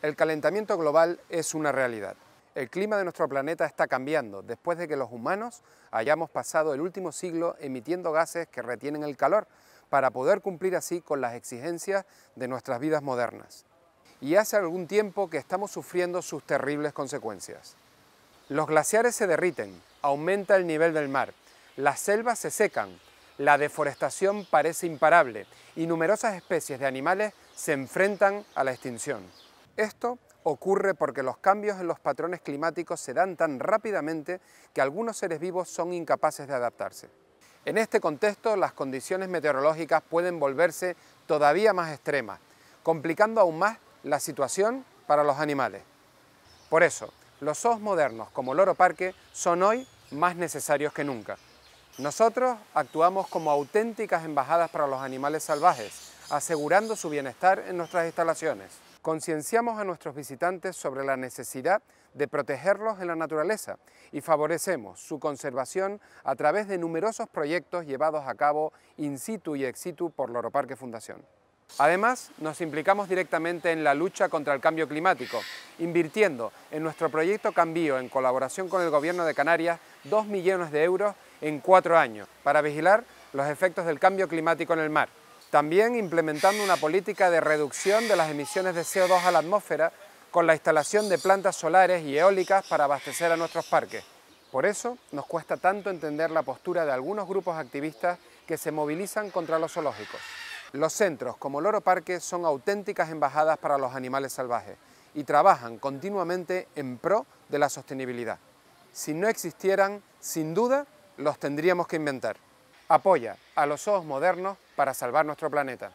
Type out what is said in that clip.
El calentamiento global es una realidad. El clima de nuestro planeta está cambiando después de que los humanos hayamos pasado el último siglo emitiendo gases que retienen el calor para poder cumplir así con las exigencias de nuestras vidas modernas. Y hace algún tiempo que estamos sufriendo sus terribles consecuencias. Los glaciares se derriten, aumenta el nivel del mar, las selvas se secan, la deforestación parece imparable y numerosas especies de animales se enfrentan a la extinción. Esto ocurre porque los cambios en los patrones climáticos se dan tan rápidamente que algunos seres vivos son incapaces de adaptarse. En este contexto, las condiciones meteorológicas pueden volverse todavía más extremas, complicando aún más la situación para los animales. Por eso, los zoos modernos como Loro Parque son hoy más necesarios que nunca. Nosotros actuamos como auténticas embajadas para los animales salvajes, asegurando su bienestar en nuestras instalaciones concienciamos a nuestros visitantes sobre la necesidad de protegerlos en la naturaleza y favorecemos su conservación a través de numerosos proyectos llevados a cabo in situ y ex situ por Loro Parque Fundación. Además, nos implicamos directamente en la lucha contra el cambio climático, invirtiendo en nuestro proyecto Cambio, en colaboración con el Gobierno de Canarias, 2 millones de euros en cuatro años para vigilar los efectos del cambio climático en el mar. También implementando una política de reducción de las emisiones de CO2 a la atmósfera con la instalación de plantas solares y eólicas para abastecer a nuestros parques. Por eso nos cuesta tanto entender la postura de algunos grupos activistas que se movilizan contra los zoológicos. Los centros, como Loro Parque, son auténticas embajadas para los animales salvajes y trabajan continuamente en pro de la sostenibilidad. Si no existieran, sin duda, los tendríamos que inventar apoya a los ojos modernos para salvar nuestro planeta.